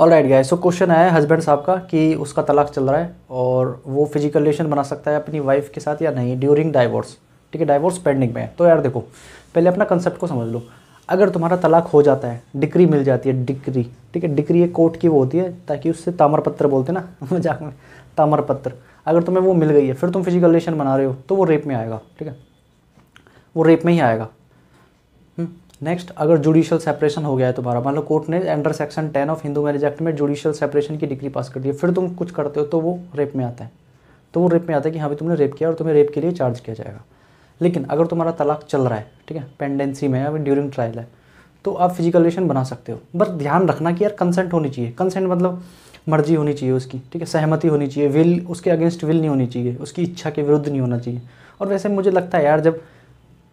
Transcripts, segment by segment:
all right गया so question आया है हस्बैंड साहब का कि उसका तलाक चल रहा है और वो फिजिकल रिलेशन बना सकता है अपनी वाइफ के साथ या नहीं ड्यूरिंग डाइवोर्स ठीक है डाइवोर्स पेंडिंग में है तो यार देखो पहले अपना कंसेप्ट को समझ लो अगर तुम्हारा तलाक हो जाता है डिक्री मिल जाती है डिक्री ठीक है डिक्री एक कोर्ट की वो होती है ताकि उससे तामरपत्र बोलते ना मजाक में तामरपत्र अगर तुम्हें वो मिल गई है फिर तुम फिजिकल रिलेशन बना रहे हो तो वो रेप में आएगा ठीक है वो रेप में ही आएगा नेक्स्ट हम्म, अगर जुडिशियल सेपरेशन हो गया है तुम्हारा मान लो कोर्ट ने under section ten of Hindu marriage act में जुडिशियल सेपरेशन की डिग्री पास कर दी फिर तुम कुछ करते हो तो वो रेप में आता है तो वो रेप में आता है कि हाँ भाई तुमने रेप किया और तुम्हें रेप के लिए चार्ज किया जाएगा लेकिन अगर तुम्हारा तलाक चल रहा है ठीक है पेंडेंसी में या ड्यूरिंग ट्रायल है तो आप फिजिकल रिलेशन बना सकते हो बस ध्यान रखना कि यार कंसेंट होनी चाहिए कंसेंट मतलब मर्जी होनी चाहिए उसकी ठीक है सहमति होनी चाहिए विल उसके अगेंस्ट विल नहीं होनी चाहिए उसकी इच्छा के विरुद्ध नहीं होना चाहिए और वैसे मुझे लगता है यार जब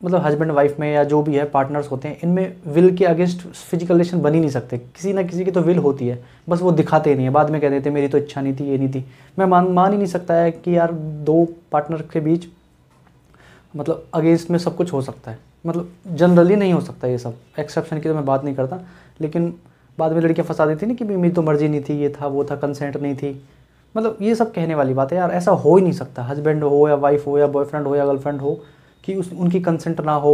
मतलब हस्बैंड वाइफ में या जो भी है पार्टनर्स होते हैं इनमें विल के अगेंस्ट फिजिकल रिलेशन बन ही नहीं सकते किसी ना किसी की तो विल होती है बस वो दिखाते नहीं है बाद में कह देते मेरी तो इच्छा नहीं थी ये नहीं थी मैं मान मान ही नहीं सकता है कि यार दो पार्टनर के बीच मतलब अगेंस्ट में सब कुछ हो सकता है मतलब जनरली नहीं हो सकता ये सब एक्सेप्शन की तो मैं बात नहीं करता लेकिन बाद में लड़कियाँ फंसा देती ना कि मेरी तो मर्जी नहीं थी ये था वो था कंसेंट नहीं थी मतलब ये सब कहने वाली बात है यार ऐसा हो ही नहीं सकता हस्बैंड हो या वाइफ हो या बॉयफ्रेंड हो या गर्लफ्रेंड हो कि उस उनकी कंसेंट ना हो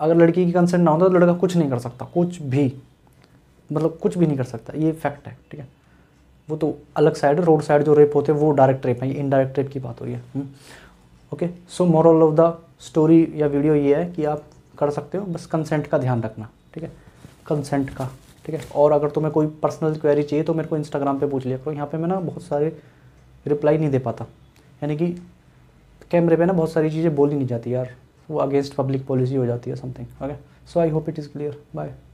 अगर लड़की की कंसेंट ना हो तो लड़का कुछ नहीं कर सकता कुछ भी मतलब कुछ भी नहीं कर सकता ये फैक्ट है ठीक है वो तो अलग साइड रोड साइड जो रेप होते हैं वो डायरेक्ट रेप है ये इनडायरेक्ट रेप की बात हो रही है okay so moral of the story या वीडियो ये है कि आप कर सकते हो बस कंसेंट का ध्यान रखना ठीक है कंसेंट का ठीक है और अगर तुम्हें कोई पर्सनल क्वेरी चाहिए तो मेरे को इंस्टाग्राम पे पूछ लिया करो यहाँ पे मैं ना बहुत सारे रिप्लाई नहीं दे पाता यानी कि कैमरे पे ना बहुत सारी चीज़ें बोली नहीं जाती यार वो अगेंस्ट पब्लिक पॉलिसी हो जाती है something okay so I hope it is clear bye